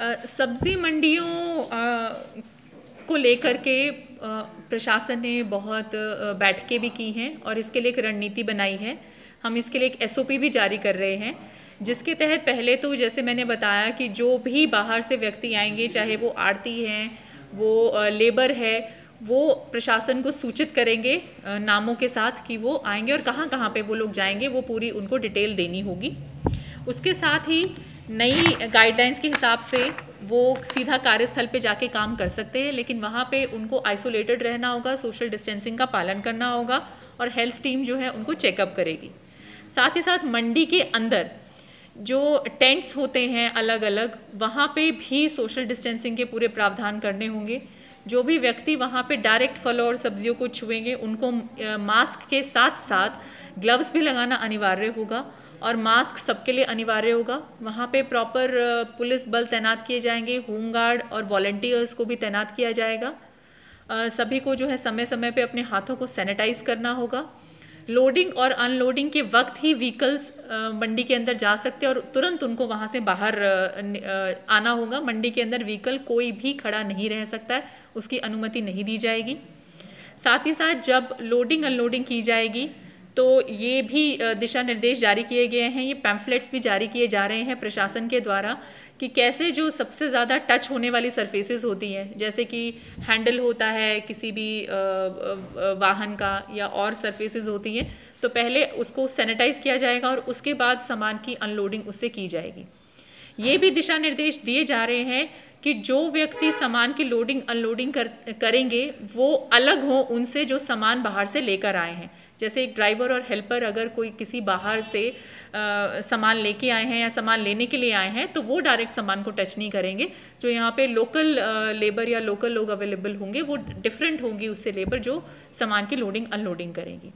सब्ज़ी मंडियों को लेकर के प्रशासन ने बहुत बैठकें भी की हैं और इसके लिए एक रणनीति बनाई है हम इसके लिए एक एसओपी भी जारी कर रहे हैं जिसके तहत पहले तो जैसे मैंने बताया कि जो भी बाहर से व्यक्ति आएंगे चाहे वो आरती हैं वो लेबर है वो प्रशासन को सूचित करेंगे नामों के साथ कि वो आएंगे और कहाँ कहाँ पे वो लोग जाएंगे वो पूरी उनको डिटेल देनी होगी उसके साथ ही नई गाइडलाइंस के हिसाब से वो सीधा कार्यस्थल पे जाके काम कर सकते हैं लेकिन वहाँ पे उनको आइसोलेटेड रहना होगा सोशल डिस्टेंसिंग का पालन करना होगा और हेल्थ टीम जो है उनको चेकअप करेगी साथ ही साथ मंडी के अंदर जो टेंट्स होते हैं अलग अलग वहाँ पे भी सोशल डिस्टेंसिंग के पूरे प्रावधान करने होंगे जो भी व्यक्ति वहाँ पे डायरेक्ट फलों और सब्जियों को छुएंगे उनको मास्क के साथ साथ ग्लव्स भी लगाना अनिवार्य होगा और मास्क सबके लिए अनिवार्य होगा वहाँ पे प्रॉपर पुलिस बल तैनात किए जाएंगे होम गार्ड और वॉल्टियर्स को भी तैनात किया जाएगा सभी को जो है समय समय पे अपने हाथों को सैनिटाइज करना होगा लोडिंग और अनलोडिंग के वक्त ही व्हीकल्स मंडी के अंदर जा सकते हैं और तुरंत उनको वहाँ से बाहर आना होगा मंडी के अंदर व्हीकल कोई भी खड़ा नहीं रह सकता है उसकी अनुमति नहीं दी जाएगी साथ ही साथ जब लोडिंग अनलोडिंग की जाएगी तो ये भी दिशा निर्देश जारी किए गए हैं ये पैम्फलेट्स भी जारी किए जा रहे हैं प्रशासन के द्वारा कि कैसे जो सबसे ज़्यादा टच होने वाली सरफेसेस होती हैं जैसे कि हैंडल होता है किसी भी वाहन का या और सरफेसेस होती हैं तो पहले उसको सैनिटाइज़ किया जाएगा और उसके बाद सामान की अनलोडिंग उससे की जाएगी ये भी दिशा निर्देश दिए जा रहे हैं कि जो व्यक्ति सामान की लोडिंग अनलोडिंग कर करेंगे वो अलग हों उनसे जो सामान बाहर से लेकर आए हैं जैसे एक ड्राइवर और हेल्पर अगर कोई किसी बाहर से सामान लेके आए हैं या सामान लेने के लिए आए हैं तो वो डायरेक्ट सामान को टच नहीं करेंगे जो यहाँ पे लोकल लेबर या लोकल लोग अवेलेबल होंगे वो डिफरेंट होंगी उससे लेबर जो सामान की लोडिंग अनलोडिंग करेंगी